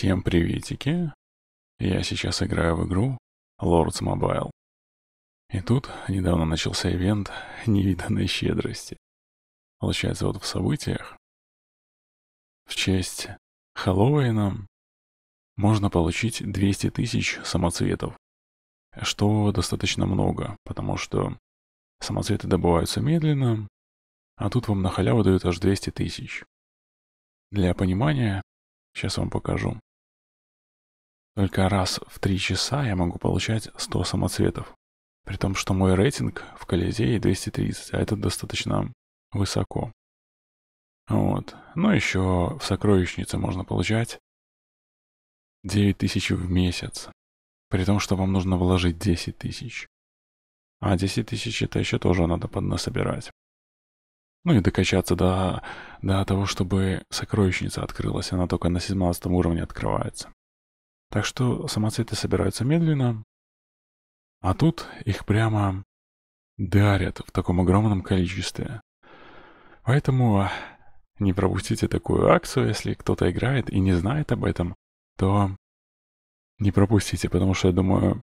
Всем приветики. Я сейчас играю в игру Lords Mobile. И тут недавно начался ивент невиданной щедрости. Получается, вот в событиях в честь Хэллоуина можно получить 200 тысяч самоцветов, что достаточно много, потому что самоцветы добываются медленно, а тут вам на халяву дают аж 200 тысяч. Для понимания, сейчас вам покажу. Только раз в три часа я могу получать 100 самоцветов. При том, что мой рейтинг в Колизее 230, а это достаточно высоко. Вот. Но ну, еще в сокровищнице можно получать 9 тысяч в месяц. При том, что вам нужно вложить 10 тысяч. А 10 тысяч это еще тоже надо поднасобирать. Ну и докачаться до, до того, чтобы сокровищница открылась. Она только на 17 уровне открывается. Так что самоцветы собираются медленно, а тут их прямо дарят в таком огромном количестве. Поэтому а, не пропустите такую акцию, если кто-то играет и не знает об этом, то не пропустите, потому что, я думаю,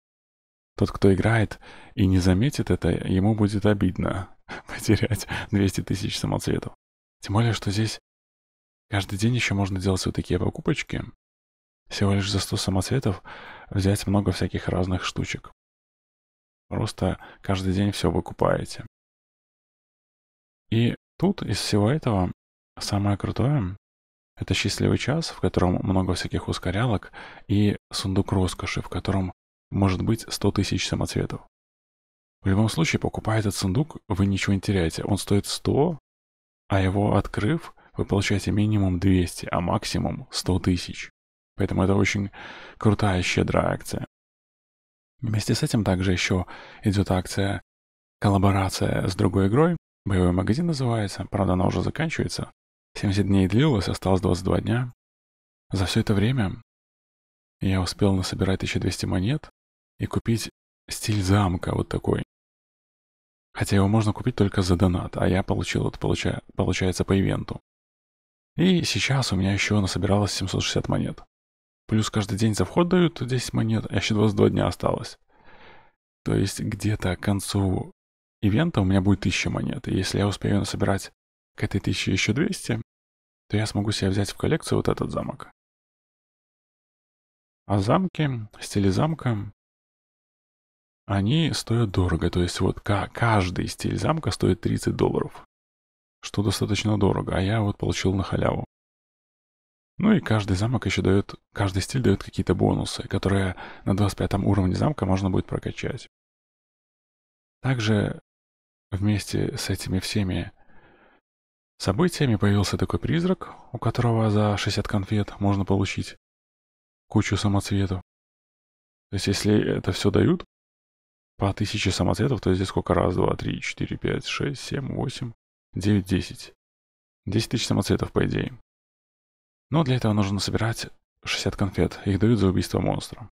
тот, кто играет и не заметит это, ему будет обидно потерять 200 тысяч самоцветов. Тем более, что здесь каждый день еще можно делать вот такие покупочки. Всего лишь за 100 самоцветов взять много всяких разных штучек. Просто каждый день все выкупаете. И тут из всего этого самое крутое — это счастливый час, в котором много всяких ускорялок и сундук роскоши, в котором может быть 100 тысяч самоцветов. В любом случае, покупая этот сундук, вы ничего не теряете. Он стоит 100, а его открыв, вы получаете минимум 200, а максимум 100 тысяч. Поэтому это очень крутая, щедрая акция. Вместе с этим также еще идет акция коллаборация с другой игрой. Боевой магазин называется. Правда, она уже заканчивается. 70 дней длилась, осталось 22 дня. За все это время я успел насобирать 1200 монет и купить стиль замка вот такой. Хотя его можно купить только за донат, а я получил это, получа, получается, по ивенту. И сейчас у меня еще насобиралось 760 монет. Плюс каждый день за вход дают 10 монет, а еще 22 дня осталось. То есть где-то к концу ивента у меня будет 1000 монет. И если я успею насобирать к этой 1000 еще 200, то я смогу себе взять в коллекцию вот этот замок. А замки, стили замка, они стоят дорого. То есть вот каждый стиль замка стоит 30 долларов, что достаточно дорого, а я вот получил на халяву. Ну и каждый замок еще дает, каждый стиль дает какие-то бонусы, которые на 25 уровне замка можно будет прокачать. Также вместе с этими всеми событиями появился такой призрак, у которого за 60 конфет можно получить кучу самоцветов. То есть если это все дают, по 1000 самоцветов, то здесь сколько? Раз, два, три, четыре, пять, шесть, семь, восемь, девять, десять. Десять тысяч самоцветов, по идее. Но для этого нужно собирать 60 конфет. Их дают за убийство монстра.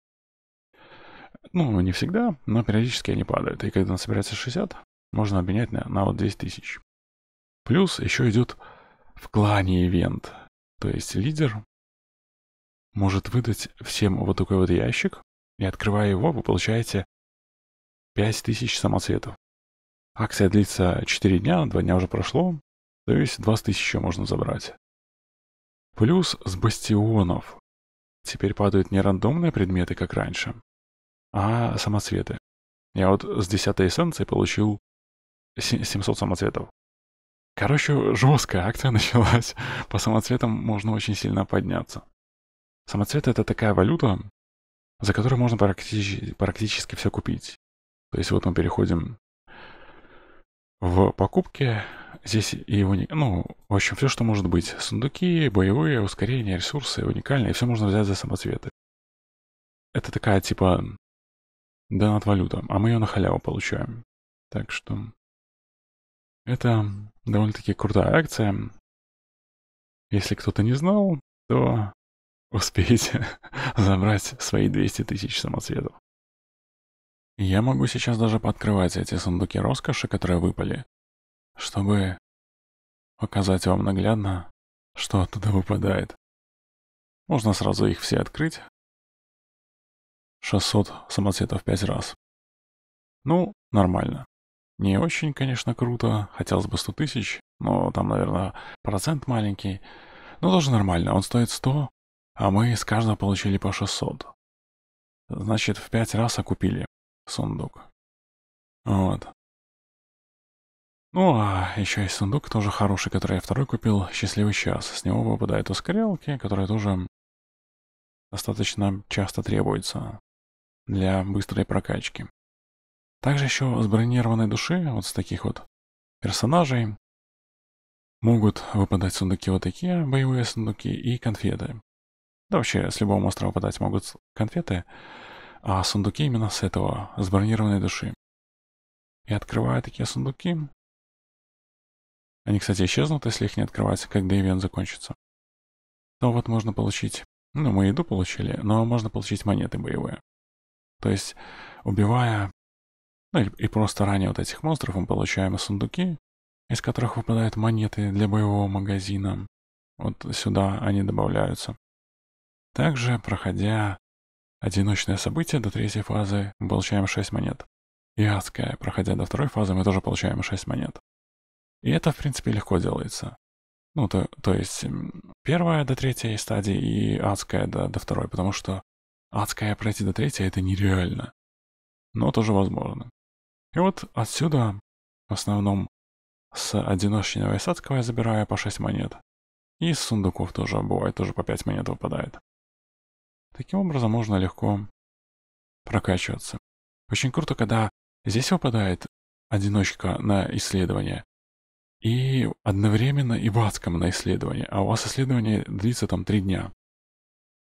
Ну, не всегда, но периодически они падают. И когда собирается 60, можно обменять на, на вот 10 тысяч. Плюс еще идет в клане ивент. То есть лидер может выдать всем вот такой вот ящик, и открывая его, вы получаете 5000 самоцветов. Акция длится 4 дня, 2 дня уже прошло, то есть 20 тысяч еще можно забрать. Плюс с бастионов. Теперь падают не рандомные предметы, как раньше, а самоцветы. Я вот с десятой эссенции получил 700 самоцветов. Короче, жесткая акция началась. По самоцветам можно очень сильно подняться. Самоцветы — это такая валюта, за которую можно практически, практически все купить. То есть вот мы переходим в покупки, Здесь и уни... ну, в общем, все, что может быть. Сундуки, боевые, ускорения, ресурсы, уникальные. Все можно взять за самоцветы. Это такая, типа, донат-валюта. А мы ее на халяву получаем. Так что... Это довольно-таки крутая акция. Если кто-то не знал, то успеете забрать свои 200 тысяч самоцветов. Я могу сейчас даже пооткрывать эти сундуки роскоши, которые выпали чтобы показать вам наглядно, что оттуда выпадает. Можно сразу их все открыть. 600 самоцветов 5 раз. Ну, нормально. Не очень, конечно, круто. Хотелось бы 100 тысяч, но там, наверное, процент маленький. Но тоже нормально. Он стоит 100, а мы с каждого получили по 600. Значит, в 5 раз окупили сундук. Вот. Ну, а еще есть сундук, тоже хороший, который я второй купил, «Счастливый час». С него выпадают ускорелки, которые тоже достаточно часто требуются для быстрой прокачки. Также еще с бронированной души, вот с таких вот персонажей, могут выпадать сундуки вот такие, боевые сундуки и конфеты. Да вообще, с любого монстра выпадать могут конфеты, а сундуки именно с этого, с бронированной души. И открывая такие сундуки, они, кстати, исчезнут, если их не открывать, когда ивент закончится. То вот можно получить... Ну, мы еду получили, но можно получить монеты боевые. То есть, убивая... Ну, и, просто ранее вот этих монстров мы получаем сундуки, из которых выпадают монеты для боевого магазина. Вот сюда они добавляются. Также, проходя одиночное событие до третьей фазы, мы получаем 6 монет. И адское, проходя до второй фазы, мы тоже получаем 6 монет. И это, в принципе, легко делается. Ну, то, то есть первая до третьей стадии и адская до, до второй, потому что адская пройти до третьей — это нереально. Но тоже возможно. И вот отсюда, в основном, с одиночного и с адского я забираю по 6 монет. И с сундуков тоже бывает, тоже по 5 монет выпадает. Таким образом можно легко прокачиваться. Очень круто, когда здесь выпадает одиночка на исследование, и одновременно и в адском на исследование, а у вас исследование длится там три дня.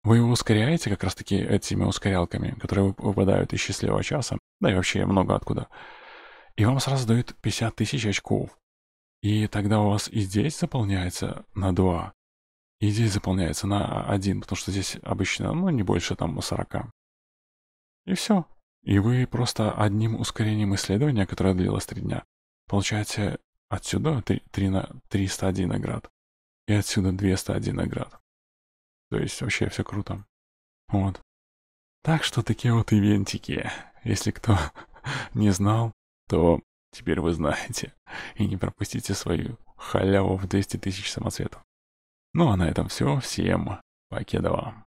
Вы его ускоряете как раз-таки этими ускорялками, которые выпадают из счастливого часа, да и вообще много откуда. И вам сразу дают 50 тысяч очков. И тогда у вас и здесь заполняется на 2, и здесь заполняется на 1, потому что здесь обычно, ну, не больше там 40. И все. И вы просто одним ускорением исследования, которое длилось 3 дня, получаете Отсюда 3, 3, 301 наград. И отсюда 201 наград. То есть вообще все круто. Вот. Так что такие вот ивентики. Если кто не знал, то теперь вы знаете. И не пропустите свою халяву в 200 тысяч самоцветов. Ну а на этом все. Всем покедова.